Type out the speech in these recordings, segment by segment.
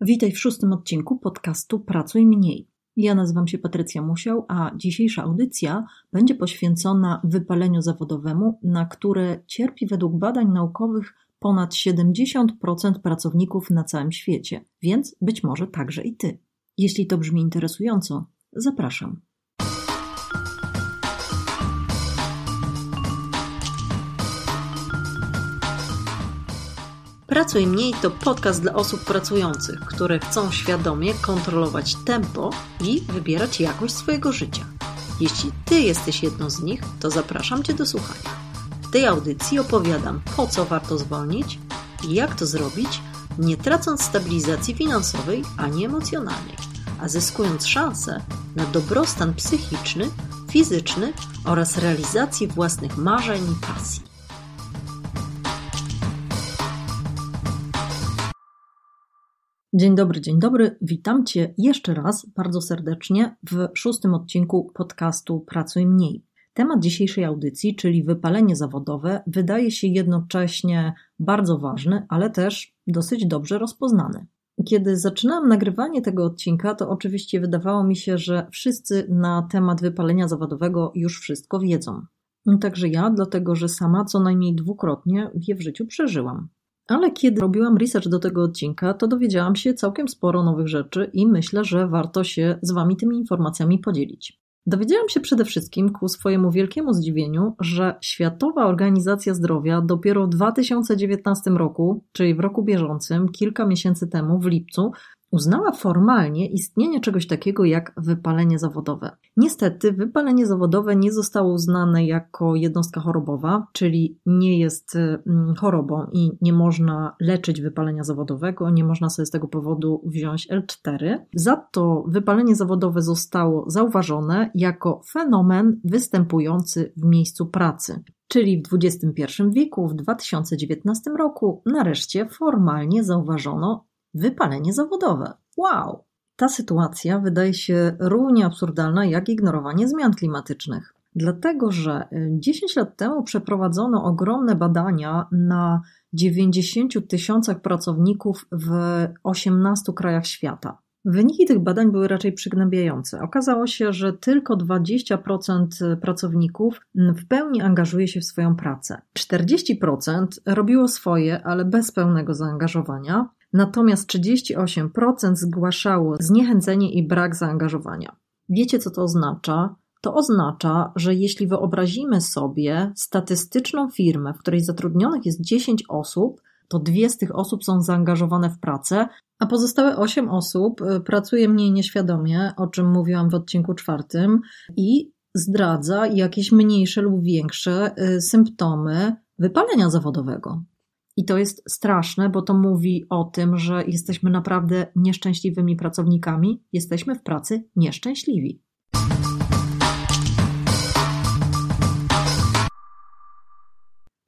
Witaj w szóstym odcinku podcastu Pracuj Mniej. Ja nazywam się Patrycja Musiał, a dzisiejsza audycja będzie poświęcona wypaleniu zawodowemu, na które cierpi według badań naukowych ponad 70% pracowników na całym świecie, więc być może także i ty. Jeśli to brzmi interesująco, zapraszam. Pracuj Mniej to podcast dla osób pracujących, które chcą świadomie kontrolować tempo i wybierać jakość swojego życia. Jeśli Ty jesteś jedną z nich, to zapraszam Cię do słuchania. W tej audycji opowiadam, po co warto zwolnić i jak to zrobić, nie tracąc stabilizacji finansowej ani emocjonalnej, a zyskując szansę na dobrostan psychiczny, fizyczny oraz realizację własnych marzeń i pasji. Dzień dobry, dzień dobry. Witam Cię jeszcze raz bardzo serdecznie w szóstym odcinku podcastu Pracuj Mniej. Temat dzisiejszej audycji, czyli wypalenie zawodowe, wydaje się jednocześnie bardzo ważny, ale też dosyć dobrze rozpoznany. Kiedy zaczynałam nagrywanie tego odcinka, to oczywiście wydawało mi się, że wszyscy na temat wypalenia zawodowego już wszystko wiedzą. Także ja, dlatego że sama co najmniej dwukrotnie je w życiu przeżyłam. Ale kiedy robiłam research do tego odcinka, to dowiedziałam się całkiem sporo nowych rzeczy i myślę, że warto się z Wami tymi informacjami podzielić. Dowiedziałam się przede wszystkim ku swojemu wielkiemu zdziwieniu, że Światowa Organizacja Zdrowia dopiero w 2019 roku, czyli w roku bieżącym, kilka miesięcy temu, w lipcu, uznała formalnie istnienie czegoś takiego jak wypalenie zawodowe. Niestety, wypalenie zawodowe nie zostało uznane jako jednostka chorobowa, czyli nie jest y, mm, chorobą i nie można leczyć wypalenia zawodowego, nie można sobie z tego powodu wziąć L4. Za to wypalenie zawodowe zostało zauważone jako fenomen występujący w miejscu pracy czyli w XXI wieku, w 2019 roku, nareszcie formalnie zauważono wypalenie zawodowe. Wow! Ta sytuacja wydaje się równie absurdalna jak ignorowanie zmian klimatycznych. Dlatego, że 10 y, lat temu przeprowadzono ogromne badania na 90 tysiącach pracowników w 18 krajach świata. Wyniki tych badań były raczej przygnębiające. Okazało się, że tylko 20% y, pracowników mm, w pełni angażuje się w swoją pracę. 40% robiło swoje, ale bez pełnego zaangażowania, natomiast 38% zgłaszało zniechęcenie i brak zaangażowania. Wiecie, co to oznacza? To oznacza, że jeśli wyobrazimy sobie statystyczną firmę, w której zatrudnionych jest 10 osób, to dwie z tych osób są zaangażowane w pracę, a pozostałe 8 osób y, pracuje mniej nieświadomie, o czym mówiłam w odcinku czwartym, i zdradza jakieś mniejsze lub większe y, symptomy wypalenia zawodowego. I to jest straszne, bo to mówi o tym, że jesteśmy naprawdę nieszczęśliwymi pracownikami, jesteśmy w pracy nieszczęśliwi.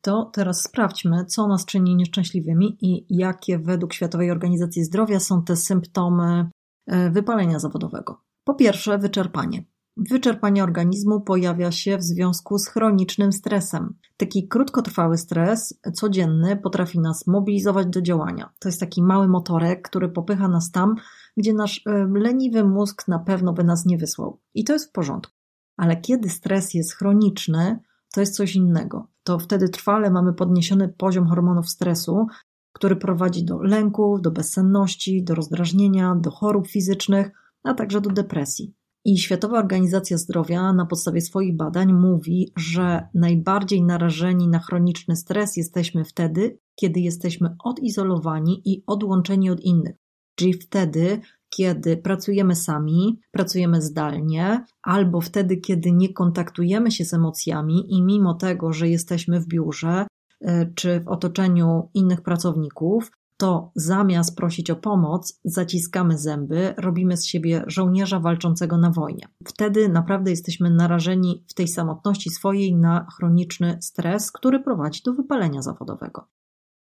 To teraz sprawdźmy, co nas czyni nieszczęśliwymi i jakie według Światowej Organizacji Zdrowia są te symptomy e, wypalenia zawodowego. Po pierwsze, wyczerpanie. Wyczerpanie organizmu pojawia się w związku z chronicznym stresem. Taki krótkotrwały stres, codzienny, potrafi nas mobilizować do działania. To jest taki mały motorek, który popycha nas tam, gdzie nasz e, leniwy mózg na pewno by nas nie wysłał. I to jest w porządku. Ale kiedy stres jest chroniczny, to jest coś innego. To wtedy trwale mamy podniesiony poziom hormonów stresu, który prowadzi do lęków, do bezsenności, do rozdrażnienia, do chorób fizycznych, a także do depresji. I Światowa Organizacja Zdrowia na podstawie swoich badań mówi, że najbardziej narażeni na chroniczny stres jesteśmy wtedy, kiedy jesteśmy odizolowani i odłączeni od innych. Czyli wtedy, kiedy pracujemy sami, pracujemy zdalnie, albo wtedy, kiedy nie kontaktujemy się z emocjami i mimo tego, że jesteśmy w biurze e, czy w otoczeniu innych pracowników, to zamiast prosić o pomoc, zaciskamy zęby, robimy z siebie żołnierza walczącego na wojnie. Wtedy naprawdę jesteśmy narażeni w tej samotności swojej na chroniczny stres, który prowadzi do wypalenia zawodowego.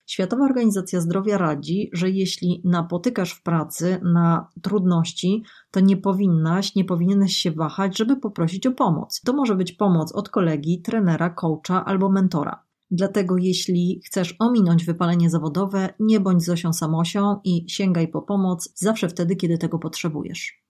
Światowa Organizacja Zdrowia radzi, że jeśli napotykasz w pracy na trudności, to nie powinnaś, nie powinieneś się wahać, żeby poprosić o pomoc. To może być pomoc od kolegi, trenera, coacha albo mentora. Dlatego jeśli chcesz ominąć wypalenie zawodowe, nie bądź Zosią Samosią i sięgaj po pomoc zawsze wtedy, kiedy tego potrzebujesz.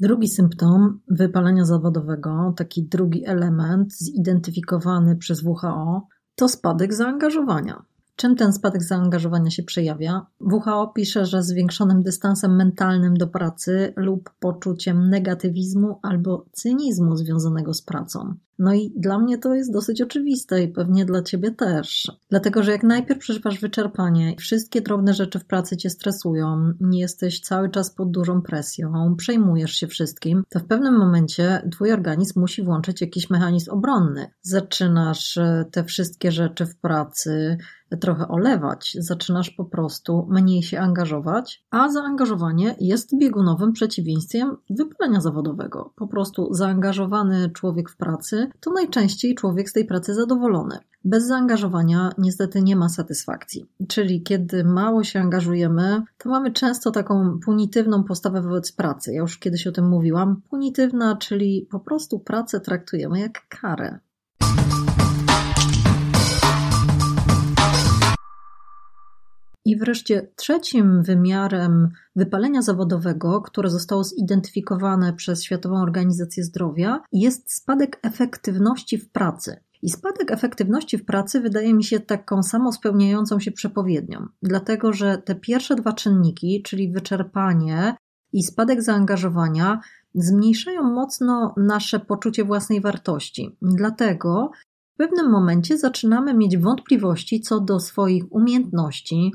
Drugi symptom wypalenia zawodowego, taki drugi element zidentyfikowany przez WHO, to spadek zaangażowania. Czym ten spadek zaangażowania się przejawia? WHO pisze, że zwiększonym dystansem mentalnym do pracy lub poczuciem negatywizmu albo cynizmu związanego z pracą. No i dla mnie to jest dosyć oczywiste i pewnie dla ciebie też. Dlatego, że jak najpierw przeżywasz wyczerpanie, wszystkie drobne rzeczy w pracy cię stresują, nie jesteś cały czas pod dużą presją, przejmujesz się wszystkim, to w pewnym momencie twój organizm musi włączyć jakiś mechanizm obronny. Zaczynasz e, te wszystkie rzeczy w pracy e, trochę olewać, zaczynasz po prostu mniej się angażować, a zaangażowanie jest biegunowym przeciwieństwem wypalenia zawodowego. Po prostu zaangażowany człowiek w pracy to najczęściej człowiek z tej pracy zadowolony. Bez zaangażowania niestety nie ma satysfakcji. Czyli kiedy mało się angażujemy, to mamy często taką punitywną postawę wobec pracy. Ja już kiedyś o tym mówiłam. Punitywna, czyli po prostu pracę traktujemy jak karę. I wreszcie trzecim wymiarem wypalenia zawodowego, które zostało zidentyfikowane przez Światową Organizację Zdrowia, jest spadek efektywności w pracy. I spadek efektywności w pracy wydaje mi się taką samo spełniającą się przepowiednią, dlatego że te pierwsze dwa czynniki, czyli wyczerpanie i spadek zaangażowania, zmniejszają mocno nasze poczucie własnej wartości. Dlatego w pewnym momencie zaczynamy mieć wątpliwości co do swoich umiejętności,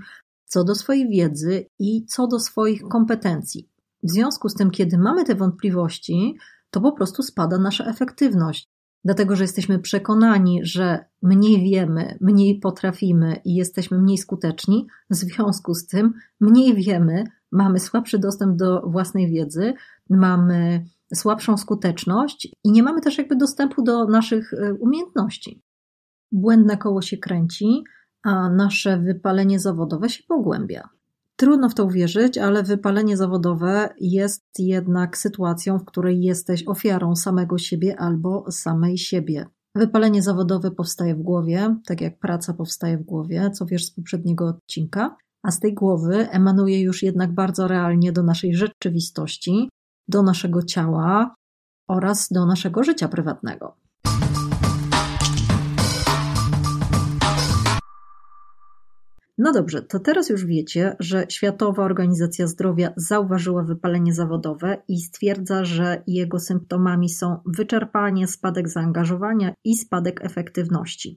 co do swojej wiedzy i co do swoich kompetencji. W związku z tym, kiedy mamy te wątpliwości, to po prostu spada nasza efektywność, dlatego że jesteśmy przekonani, że mniej wiemy, mniej potrafimy i jesteśmy mniej skuteczni. W związku z tym, mniej wiemy, mamy słabszy dostęp do własnej wiedzy, mamy słabszą skuteczność i nie mamy też jakby dostępu do naszych e, umiejętności. Błędne koło się kręci, a nasze wypalenie zawodowe się pogłębia. Trudno w to uwierzyć, ale wypalenie zawodowe jest jednak sytuacją, w której jesteś ofiarą samego siebie albo samej siebie. Wypalenie zawodowe powstaje w głowie, tak jak praca powstaje w głowie, co wiesz z poprzedniego odcinka, a z tej głowy emanuje już jednak bardzo realnie do naszej rzeczywistości, do naszego ciała oraz do naszego życia prywatnego. No dobrze, to teraz już wiecie, że Światowa Organizacja Zdrowia zauważyła wypalenie zawodowe i stwierdza, że jego symptomami są wyczerpanie, spadek zaangażowania i spadek efektywności.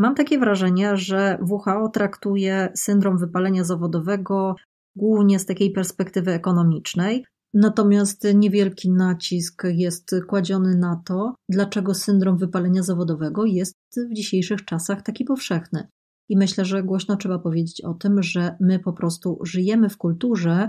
Mam takie wrażenie, że WHO traktuje syndrom wypalenia zawodowego głównie z takiej perspektywy ekonomicznej, Natomiast niewielki nacisk jest kładziony na to, dlaczego syndrom wypalenia zawodowego jest w dzisiejszych czasach taki powszechny. I myślę, że głośno trzeba powiedzieć o tym, że my po prostu żyjemy w kulturze,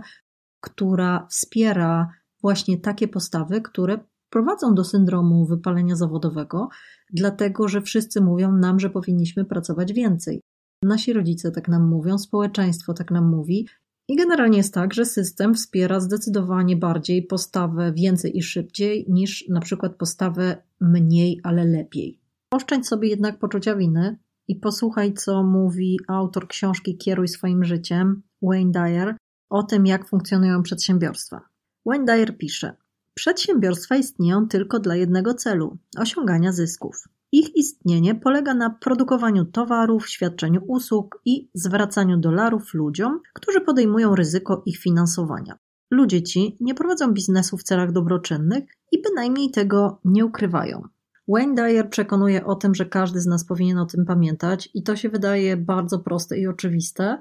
która wspiera właśnie takie postawy, które prowadzą do syndromu wypalenia zawodowego, dlatego że wszyscy mówią nam, że powinniśmy pracować więcej. Nasi rodzice tak nam mówią, społeczeństwo tak nam mówi. I generalnie jest tak, że system wspiera zdecydowanie bardziej postawę więcej i szybciej niż na przykład postawę mniej, ale lepiej. Oszczędź sobie jednak poczucia winy, i posłuchaj, co mówi autor książki Kieruj swoim życiem, Wayne Dyer, o tym, jak funkcjonują przedsiębiorstwa. Wayne Dyer pisze: Przedsiębiorstwa istnieją tylko dla jednego celu osiągania zysków. Ich istnienie polega na produkowaniu towarów, świadczeniu usług i zwracaniu dolarów ludziom, którzy podejmują ryzyko ich finansowania. Ludzie ci nie prowadzą biznesu w celach dobroczynnych i bynajmniej tego nie ukrywają. Wayne Dyer przekonuje o tym, że każdy z nas powinien o tym pamiętać i to się wydaje bardzo proste i oczywiste,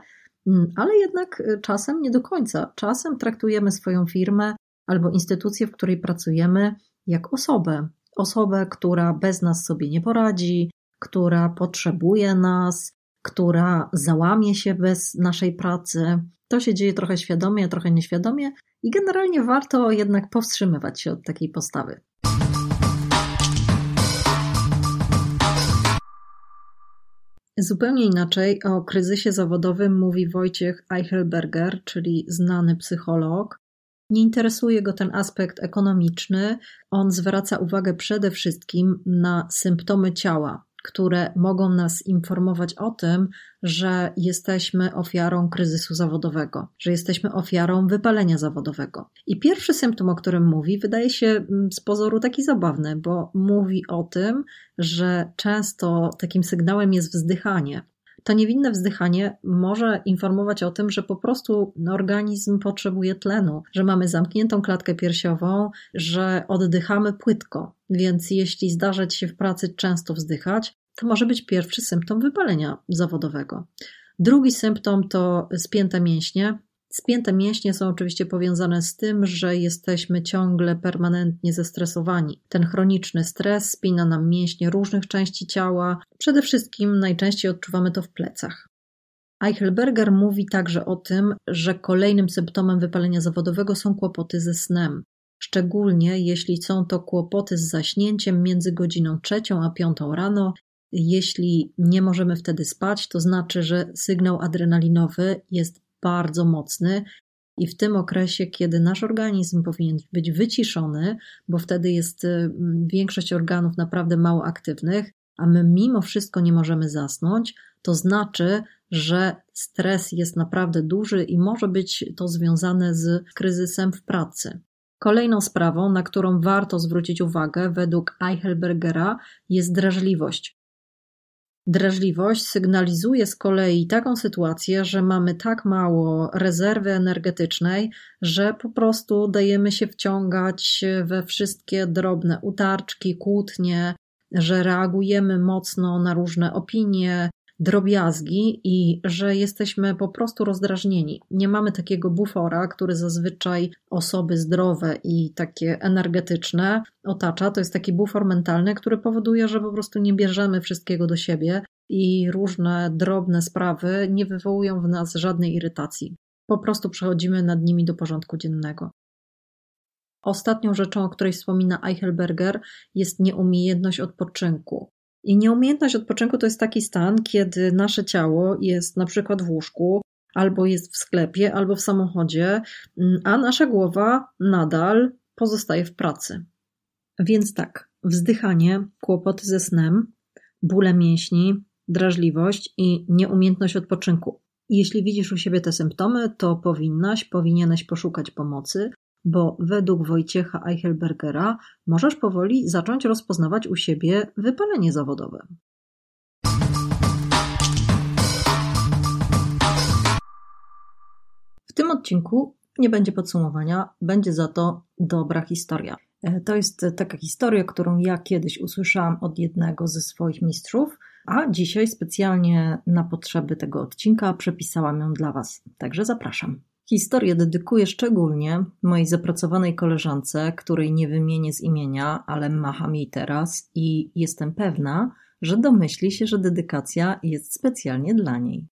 mm, ale jednak y, czasem nie do końca. Czasem traktujemy swoją firmę albo instytucję, w której pracujemy, jak osobę. Osobę, która bez nas sobie nie poradzi, która potrzebuje nas, która załamie się bez naszej pracy. To się dzieje trochę świadomie, trochę nieświadomie i generalnie warto jednak powstrzymywać się od takiej postawy. Zupełnie inaczej o kryzysie zawodowym mówi Wojciech Eichelberger, czyli znany psycholog. Nie interesuje go ten aspekt ekonomiczny. On zwraca uwagę przede wszystkim na symptomy ciała, które mogą nas informować o tym, że jesteśmy ofiarą kryzysu zawodowego, że jesteśmy ofiarą wypalenia zawodowego. I pierwszy symptom, o którym mówi, wydaje się mm, z pozoru taki zabawny, bo mówi o tym, że często takim sygnałem jest wzdychanie to niewinne wzdychanie może informować o tym, że po prostu organizm potrzebuje tlenu, że mamy zamkniętą klatkę piersiową, że oddychamy płytko. Więc jeśli zdarzać się w pracy często wzdychać, to może być pierwszy symptom wypalenia zawodowego. Drugi symptom to spięte mięśnie, Spięte mięśnie są oczywiście powiązane z tym, że jesteśmy ciągle permanentnie zestresowani. Ten chroniczny stres spina nam mięśnie różnych części ciała, przede wszystkim najczęściej odczuwamy to w plecach. Eichelberger mówi także o tym, że kolejnym symptomem wypalenia zawodowego są kłopoty ze snem. Szczególnie jeśli są to kłopoty z zaśnięciem między godziną trzecią a piątą rano, jeśli nie możemy wtedy spać, to znaczy, że sygnał adrenalinowy jest bardzo mocny. I w tym okresie, kiedy nasz organizm powinien być wyciszony, bo wtedy jest y, większość organów naprawdę mało aktywnych, a my mimo wszystko nie możemy zasnąć, to znaczy, że stres jest naprawdę duży i może być to związane z kryzysem w pracy. Kolejną sprawą, na którą warto zwrócić uwagę według Eichelbergera, jest drażliwość. Drażliwość sygnalizuje z kolei taką sytuację, że mamy tak mało rezerwy energetycznej, że po prostu dajemy się wciągać we wszystkie drobne utarczki, kłótnie, że reagujemy mocno na różne opinie, drobiazgi i że jesteśmy po prostu rozdrażnieni. Nie mamy takiego bufora, który zazwyczaj osoby zdrowe i takie energetyczne otacza. To jest taki bufor mentalny, który powoduje, że po prostu nie bierzemy wszystkiego do siebie i różne drobne sprawy nie wywołują w nas żadnej irytacji. Po prostu przechodzimy nad nimi do porządku dziennego. Ostatnią rzeczą, o której wspomina Eichelberger, jest nieumiejętność odpoczynku. I nieumiejętność odpoczynku to jest taki stan, kiedy nasze ciało jest na przykład w łóżku, albo jest w sklepie, albo w samochodzie, mm, a nasza głowa nadal pozostaje w pracy. Więc tak, wzdychanie, kłopoty ze snem, bóle mięśni, drażliwość i nieumiejętność odpoczynku. Jeśli widzisz u siebie te symptomy, to powinnaś, powinieneś poszukać pomocy, bo według Wojciecha Eichelbergera możesz powoli zacząć rozpoznawać u siebie wypalenie zawodowe. W tym odcinku nie będzie podsumowania, będzie za to dobra historia. E, to jest taka historia, którą ja kiedyś usłyszałam od jednego ze swoich mistrzów, a dzisiaj specjalnie na potrzeby tego odcinka przepisałam ją dla Was. Także zapraszam. Historię dedykuję szczególnie mojej zapracowanej koleżance, której nie wymienię z imienia, ale macham jej teraz i jestem pewna, że domyśli się, że dedykacja jest specjalnie dla niej.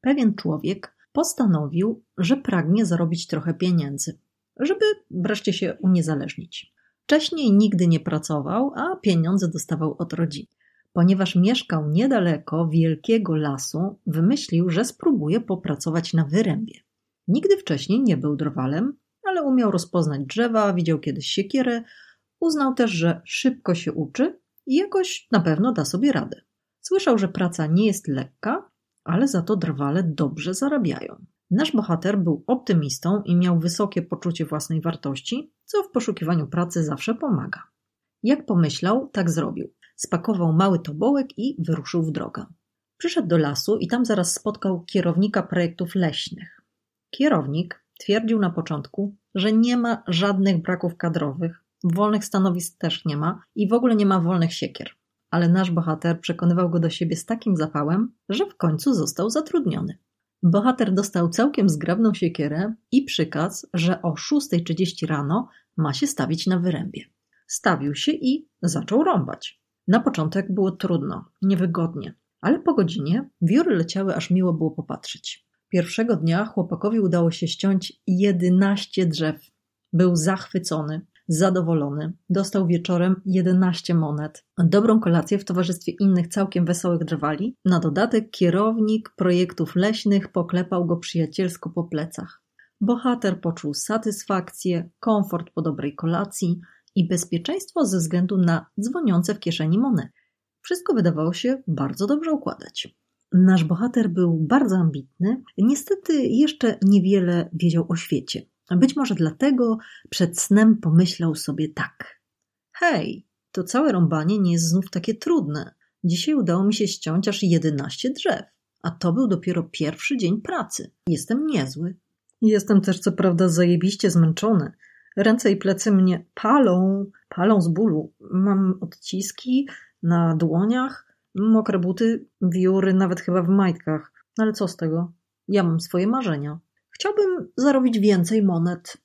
Pewien człowiek postanowił, że pragnie zarobić trochę pieniędzy, żeby wreszcie się uniezależnić. Wcześniej nigdy nie pracował, a pieniądze dostawał od rodziny. Ponieważ mieszkał niedaleko wielkiego lasu, wymyślił, że spróbuje popracować na wyrębie. Nigdy wcześniej nie był drwalem, ale umiał rozpoznać drzewa, widział kiedyś siekierę. Uznał też, że szybko się uczy i jakoś na pewno da sobie radę. Słyszał, że praca nie jest lekka, ale za to drwale dobrze zarabiają. Nasz bohater był optymistą i miał wysokie poczucie własnej wartości, co w poszukiwaniu pracy zawsze pomaga. Jak pomyślał, tak zrobił spakował mały tobołek i wyruszył w drogę. Przyszedł do lasu i tam zaraz spotkał kierownika projektów leśnych. Kierownik twierdził na początku, że nie ma żadnych braków kadrowych, wolnych stanowisk też nie ma i w ogóle nie ma wolnych siekier. Ale nasz bohater przekonywał go do siebie z takim zapałem, że w końcu został zatrudniony. Bohater dostał całkiem zgrabną siekierę i przykaz, że o 6.30 rano ma się stawić na wyrębie. Stawił się i zaczął rąbać. Na początek było trudno, niewygodnie, ale po godzinie wióry leciały, aż miło było popatrzeć. Pierwszego dnia chłopakowi udało się ściąć 11 drzew. Był zachwycony, zadowolony. Dostał wieczorem 11 monet. Dobrą kolację w towarzystwie innych całkiem wesołych drwali. Na dodatek kierownik projektów leśnych poklepał go przyjacielsko po plecach. Bohater poczuł satysfakcję, komfort po dobrej kolacji – i bezpieczeństwo ze względu na dzwoniące w kieszeni monety. Wszystko wydawało się bardzo dobrze układać. Nasz bohater był bardzo ambitny, niestety jeszcze niewiele wiedział o świecie. Być może dlatego przed snem pomyślał sobie tak. Hej, to całe rąbanie nie jest znów takie trudne. Dzisiaj udało mi się ściąć aż 11 drzew, a to był dopiero pierwszy dzień pracy. Jestem niezły. Jestem też co prawda zajebiście zmęczony, Ręce i plecy mnie palą, palą z bólu. Mam odciski na dłoniach, mokre buty, wióry, nawet chyba w majtkach. No ale co z tego? Ja mam swoje marzenia. Chciałbym zarobić więcej monet.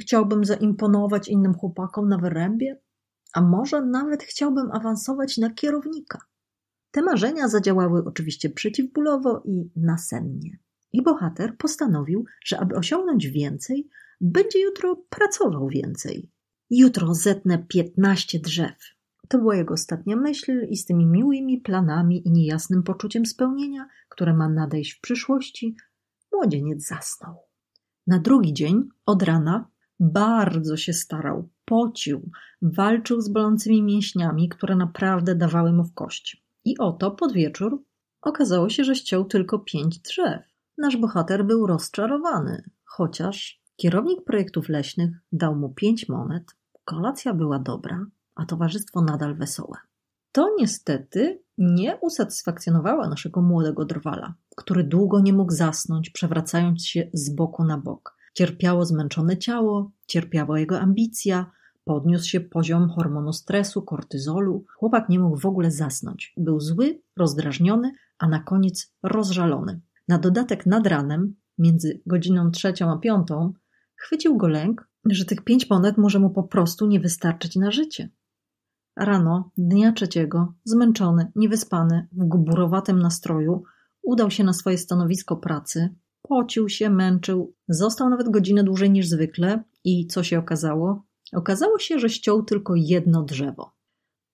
Chciałbym zaimponować innym chłopakom na wyrębie, a może nawet chciałbym awansować na kierownika. Te marzenia zadziałały oczywiście przeciwbólowo i nasennie. I bohater postanowił, że aby osiągnąć więcej, będzie jutro pracował więcej. Jutro zetnę 15 drzew. To była jego ostatnia myśl i z tymi miłymi planami i niejasnym poczuciem spełnienia, które ma nadejść w przyszłości, młodzieniec zasnął. Na drugi dzień, od rana, bardzo się starał, pocił, walczył z bolącymi mięśniami, które naprawdę dawały mu w kość. I oto pod wieczór okazało się, że ściął tylko pięć drzew. Nasz bohater był rozczarowany, chociaż Kierownik projektów leśnych dał mu pięć monet, kolacja była dobra, a towarzystwo nadal wesołe. To niestety nie usatysfakcjonowało naszego młodego drwala, który długo nie mógł zasnąć, przewracając się z boku na bok. Cierpiało zmęczone ciało, cierpiała jego ambicja, podniósł się poziom hormonu stresu, kortyzolu. Chłopak nie mógł w ogóle zasnąć. Był zły, rozdrażniony, a na koniec rozżalony. Na dodatek nad ranem, między godziną trzecią a piątą, Chwycił go lęk, że tych pięć monet może mu po prostu nie wystarczyć na życie. Rano, dnia trzeciego, zmęczony, niewyspany, w gburowatym nastroju, udał się na swoje stanowisko pracy, pocił się, męczył, został nawet godzinę dłużej niż zwykle i co się okazało? Okazało się, że ściął tylko jedno drzewo.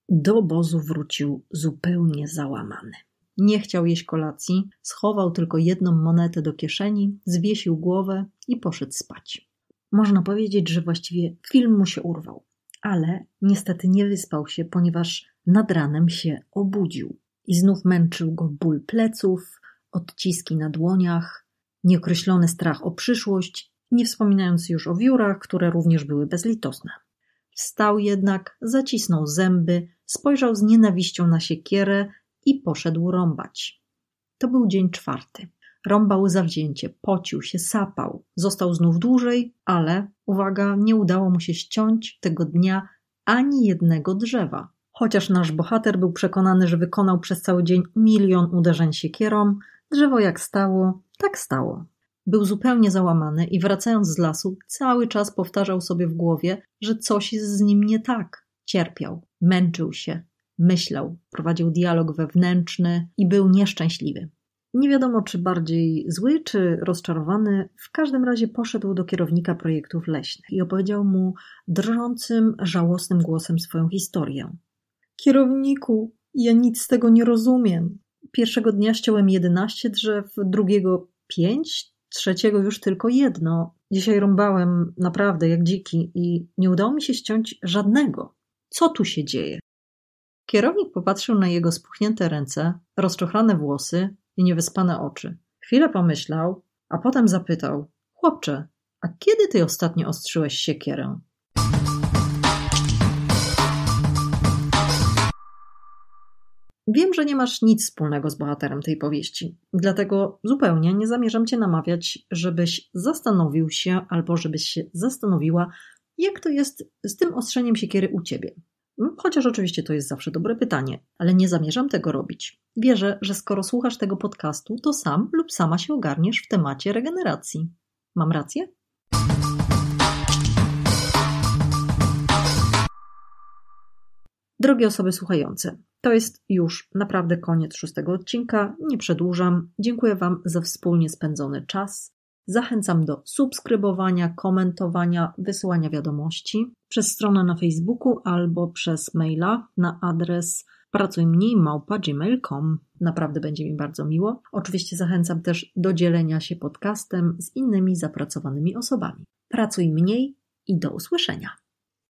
Do obozu wrócił zupełnie załamany. Nie chciał jeść kolacji, schował tylko jedną monetę do kieszeni, zwiesił głowę i poszedł spać. Można powiedzieć, że właściwie film mu się urwał, ale niestety nie wyspał się, ponieważ nad ranem się obudził i znów męczył go ból pleców, odciski na dłoniach, nieokreślony strach o przyszłość, nie wspominając już o wiórach, które również były bezlitosne. Wstał jednak, zacisnął zęby, spojrzał z nienawiścią na siekierę i poszedł rąbać. To był dzień czwarty. Rąbał zawzięcie, pocił się, sapał. Został znów dłużej, ale, uwaga, nie udało mu się ściąć tego dnia ani jednego drzewa. Chociaż nasz bohater był przekonany, że wykonał przez cały dzień milion uderzeń siekierą, drzewo jak stało, tak stało. Był zupełnie załamany i wracając z lasu, cały czas powtarzał sobie w głowie, że coś jest z nim nie tak. Cierpiał, męczył się, myślał, prowadził dialog wewnętrzny i był nieszczęśliwy. Nie wiadomo, czy bardziej zły, czy rozczarowany, w każdym razie poszedł do kierownika projektów leśnych i opowiedział mu drżącym, żałosnym głosem swoją historię. Kierowniku, ja nic z tego nie rozumiem. Pierwszego dnia ściąłem 11 drzew, drugiego 5, trzeciego już tylko jedno. Dzisiaj rąbałem naprawdę jak dziki i nie udało mi się ściąć żadnego. Co tu się dzieje? Kierownik popatrzył na jego spuchnięte ręce, rozczochrane włosy, i niewyspane oczy. Chwilę pomyślał, a potem zapytał: Chłopcze, a kiedy ty ostatnio ostrzyłeś siekierę? Wiem, że nie masz nic wspólnego z bohaterem tej powieści, dlatego zupełnie nie zamierzam cię namawiać, żebyś zastanowił się albo żebyś się zastanowiła, jak to jest z tym ostrzeniem siekiery u ciebie. Mm, chociaż oczywiście to jest zawsze dobre pytanie, ale nie zamierzam tego robić. Wierzę, że skoro słuchasz tego podcastu, to sam lub sama się ogarniesz w temacie regeneracji. Mam rację? Drogie osoby słuchające, to jest już naprawdę koniec szóstego odcinka, nie przedłużam. Dziękuję Wam za wspólnie spędzony czas. Zachęcam do subskrybowania, komentowania, wysyłania wiadomości przez stronę na Facebooku albo przez maila na adres pracujmniejmałpa.gmail.com. Naprawdę będzie mi bardzo miło. Oczywiście zachęcam też do dzielenia się podcastem z innymi zapracowanymi osobami. Pracuj mniej i do usłyszenia.